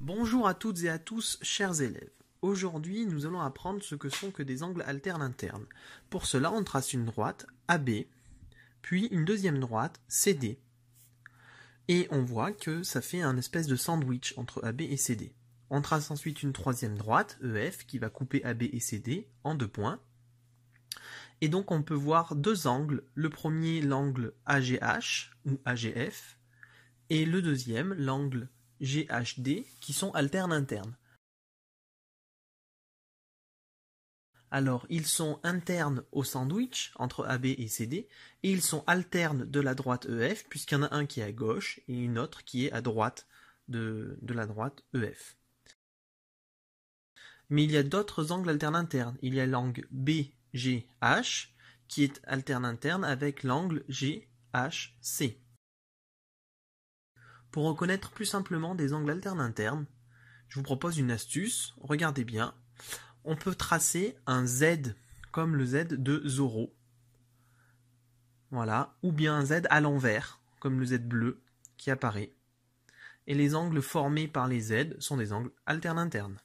Bonjour à toutes et à tous, chers élèves. Aujourd'hui, nous allons apprendre ce que sont que des angles alternes internes. Pour cela, on trace une droite AB, puis une deuxième droite CD. Et on voit que ça fait un espèce de sandwich entre AB et CD. On trace ensuite une troisième droite, EF, qui va couper AB et CD en deux points. Et donc on peut voir deux angles, le premier l'angle AGH ou AGF, et le deuxième l'angle GHD qui sont alternes internes. Alors, ils sont internes au sandwich entre AB et CD, et ils sont alternes de la droite EF, puisqu'il y en a un qui est à gauche et une autre qui est à droite de, de la droite EF. Mais il y a d'autres angles alternes internes. Il y a l'angle BGH qui est alterne interne avec l'angle GHC. Pour reconnaître plus simplement des angles alternes internes, je vous propose une astuce, regardez bien. On peut tracer un Z comme le Z de Zorro, Voilà, ou bien un Z à l'envers, comme le Z bleu qui apparaît. Et les angles formés par les Z sont des angles alternes internes.